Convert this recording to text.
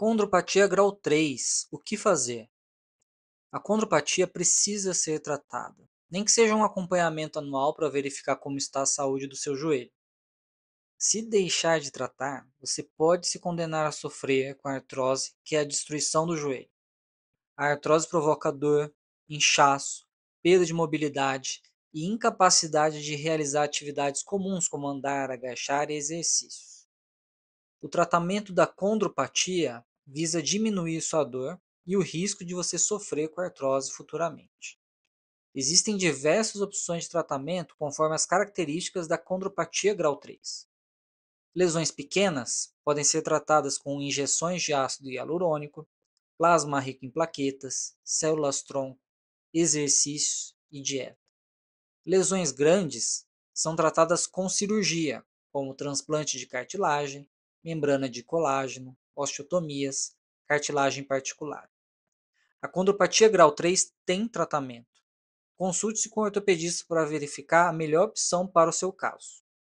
Condropatia grau 3. O que fazer? A condropatia precisa ser tratada, nem que seja um acompanhamento anual para verificar como está a saúde do seu joelho. Se deixar de tratar, você pode se condenar a sofrer com a artrose, que é a destruição do joelho. A artrose provoca dor, inchaço, perda de mobilidade e incapacidade de realizar atividades comuns como andar, agachar e exercícios. O tratamento da condropatia visa diminuir sua dor e o risco de você sofrer com artrose futuramente. Existem diversas opções de tratamento conforme as características da condropatia grau 3. Lesões pequenas podem ser tratadas com injeções de ácido hialurônico, plasma rico em plaquetas, células-tronco, exercício e dieta. Lesões grandes são tratadas com cirurgia, como transplante de cartilagem, membrana de colágeno, osteotomias, cartilagem particular. A condropatia grau 3 tem tratamento. Consulte-se com o ortopedista para verificar a melhor opção para o seu caso.